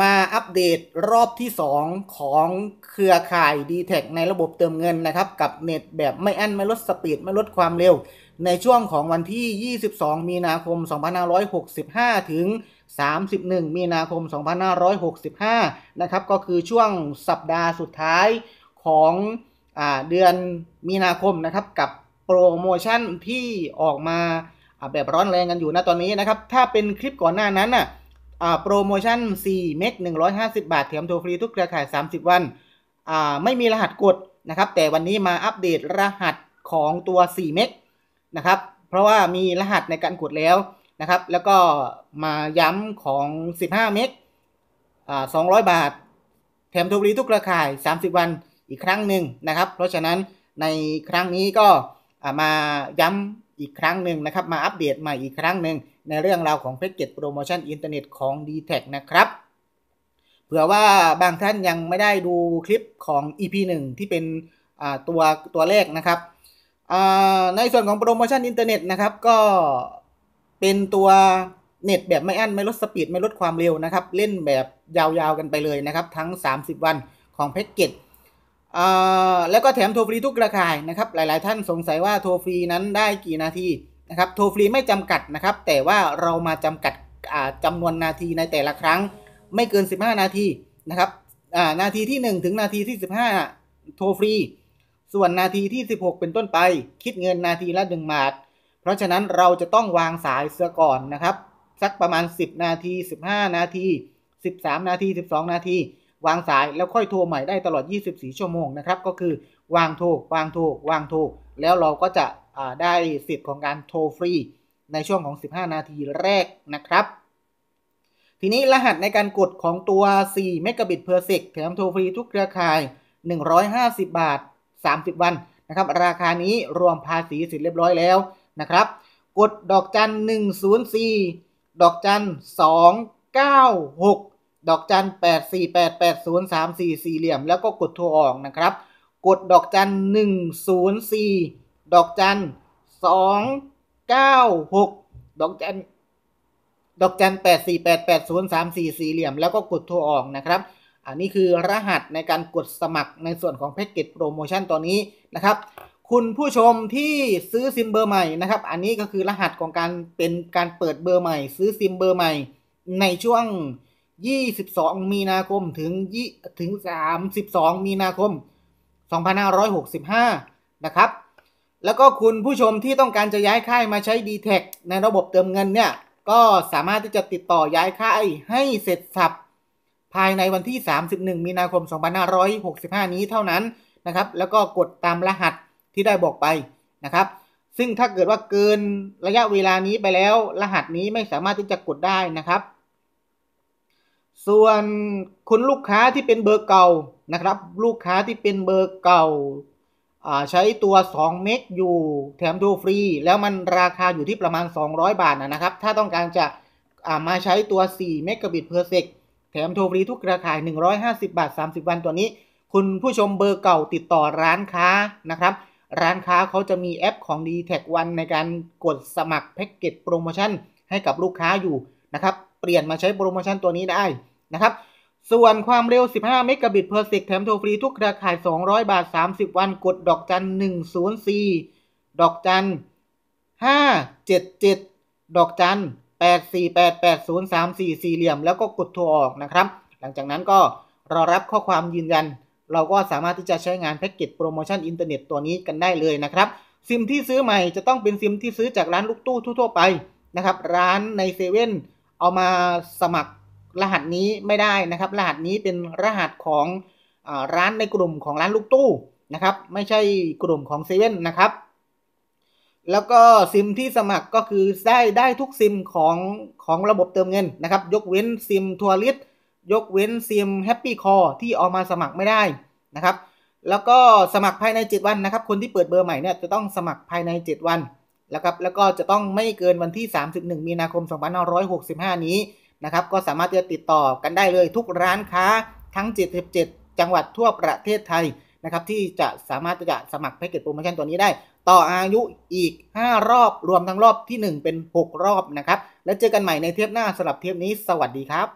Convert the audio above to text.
มาอัปเดตรอบที่ 2 ของเครือข่าย d t แทในระบบเติมเงินนะครับ กับเน็ตแบบไม่อั้นไม่ลดสปีด ไม่ลดความเร็ว ในช่วงของวันที่ 22 มีนาคม 2565 ถึง 31 มีนาคม 2565 นะครับก็คือช่วงสัปดาห์สุดท้ายของอเดือนมีนาคมนะครับกับโปรโมชั่นที่ออกมาแบบร้อนแรงกันอยู่นะตอนนี้นะครับถ้าเป็นคลิปก่อนหน้านั้นน่ะโปรโมชั่น4เมก150 บาท แถมโทรฟรีทุกเครือข่าย 30 วัน ไม่มีรหัสกดนะครับ แต่วันนี้มาอัปเดตรหัสของตัว 4 เมก นะครับ เพราะว่ามีรหัสในการกดแล้วนะครับ แล้วก็มาย้ำของ 15 เมก200 บาท แถมโทรฟรีทุกเครือข่าย 30 วัน อีกครั้งหนึ่งนะครับ เพราะฉะนั้นในครั้งนี้ก็มาย้ำอีกครั้งหนึ่งนะครับ มาอัปเดตใหม่อีกครั้งหนึ่งในเรื่องราวของแพ็กเกจโปรโมชั่นอินเทอร์เน็ตของ d t แทนะครับเผื่อว่าบางท่านยังไม่ได้ดูคลิปของ EP 1 ที่เป็นตัวตัวแรกนะครับในส่วนของโปรโมชั่นอินเทอร์เน็ตนะครับก็เป็นตัวเน็ตแบบไม่อั้นไม่ลดสปีดไม่ลดความเร็วนะครับเล่นแบบยาวๆกันไปเลยนะครับ ทั้ง 30 วันของแพ็กเกจแล้วก็แถมโทรฟรีทุกระคายนะครับหลายๆท่านสงสัยว่าโทรฟรีนั้นได้กี่นาทีนะครับโทรฟรีไม่จำกัดนะครับ แต่ว่าเรามาจำกัดจำนวนนาทีในแต่ละครั้งไม่เกิน 15 นาทีนะครับนาทีที่1ถึงนาทีที่15 โทรฟรี ส่วนนาทีที่16 เป็นต้นไปคิดเงินนาทีละ1บาท เพราะฉะนั้นเราจะต้องวางสายเสียก่อนนะครับ สักประมาณ 10 นาที 15 นาที 13 นาที 12 นาที วางสายแล้วค่อยโทรใหม่ได้ตลอด24ชั่วโมงนะครับก็คือวางโทรวางโทรวางโทรแล้วเราก็จะได้สิทธิ์ของการโทรฟรีในช่วงของ 15 นาทีแรกนะครับ ทีนี้รหัสในการกดของตัว 4 เมกะบิตเพอร์เซกแถมโทรฟรีทุกเครือข่าย 150 บาท 30 วันนะครับ ราคานี้รวมภาษีเสร็จเรียบร้อยแล้วนะครับ กดดอกจัน104 ดอกจัน296 ดอกจัน8488034 สี่เหลี่ยมแล้วก็กดโทรออกนะครับ กดดอกจัน104ดอกจันสองเก้าหกดอกจัน ดอกจันแปดสี่แปดแปดศูนย์สามสี่สี่เหลี่ยมแล้วก็กดโทรออกนะครับ อันนี้คือรหัสในการกดสมัครในส่วนของแพ็กเกจโปรโมชั่นตอนนี้นะครับ คุณผู้ชมที่ซื้อซิมเบอร์ใหม่นะครับ อันนี้ก็คือรหัสของการเป็นการเปิดเบอร์ใหม่ ซื้อซิมเบอร์ใหม่ ในช่วง 22 มีนาคมถึงถึง 32 มีนาคม 2565 นะครับแล้วก็คุณผู้ชมที่ต้องการจะย้ายค่ายมาใช้ d t แทในระบบเติมเงินเนี่ยก็สามารถที่จะติดต่อย้ายค่ายให้เสร็จสับภายในวันที่ 31 มีนาคม 2565 นี้เท่านั้นนะครับ แล้วก็กดตามรหัสที่ได้บอกไปนะครับ ซึ่งถ้าเกิดว่าเกินระยะเวลานี้ไปแล้ว รหัสนี้ไม่สามารถที่จะกดได้นะครับ ส่วนคุณลูกค้าที่เป็นเบอร์เก่านะครับ ลูกค้าที่เป็นเบอร์เก่าใช้ตัว 2 เมกอยู่แถมทรฟรี แล้วมันราคาอยู่ที่ประมาณ 200 บาทนะครับ ถ้าต้องการจะมาใช้ตัว 4 เมกะบิตเพอร์เซกแถมโทรฟรีทุกราคขาย 150 บาท 30 วันตัวนี้คุณผู้ชมเบอร์เก่าติดต่อร้านค้านะครับ ร้านค้าเขาจะมีแอปของ d t แทวันในการกดสมัครแพ็กเกจโปรโมชั่นให้กับลูกค้าอยู่นะครับ เปลี่ยนมาใช้โปรโมชั่นตัวนี้ได้นะครับส่วนความเร็ว 15 เมกะบิตเพอร์เซกแถมโทรฟรีทุกเครือข่าย 200 บาท 30 วัน กดดอกจัน 104 ดอกจัน 577 ดอกจัน 8488034สี่เหลี่ยมแล้วก็กดโทรออกนะครับ หลังจากนั้นก็รอรับข้อความยืนยัน เราก็สามารถที่จะใช้งานแพ็กเกจโปรโมชั่นอินเทอร์เน็ตตัวนี้กันได้เลยนะครับ ซิมที่ซื้อใหม่จะต้องเป็นซิมที่ซื้อจากร้านลูกตู้ทั่วๆไปนะครับ ร้านในเซเว่นเอามาสมัครรหัสนี้ไม่ได้นะครับ รหัสนี้เป็นรหัสของร้านในกลุ่มของร้านลูกตู้นะครับ ไม่ใช่กลุ่มของเซเว่นนะครับ แล้วก็ซิมที่สมัครก็คือได้ได้ทุกซิมของของระบบเติมเงินนะครับ ยกเว้นซิมทัวริสยกเว้นซิมแฮปปี้คอร์ที่ออกมาสมัครไม่ได้นะครับ แล้วก็สมัครภายใน 7 วันนะครับ คนที่เปิดเบอร์ใหม่เนี่ยจะต้องสมัครภายใน 7 วันนะครับ แล้วก็จะต้องไม่เกินวันที่ 31มีนาคม2565 นี้นะครับ ก็สามารถที่จะติดต่อกันได้เลยทุกร้านค้าทั้ง 77 จังหวัดทั่วประเทศไทยนะครับ ที่จะสามารถจะสมัครแพ็กเกจโปรโมชั่นตัวนี้ได้ ต่ออายุอีก 5 รอบรวมทั้งรอบที่ 1 เป็น 6 รอบนะครับ แล้วเจอกันใหม่ในเทปหน้าสำหรับเทปนี้ สวัสดีครับ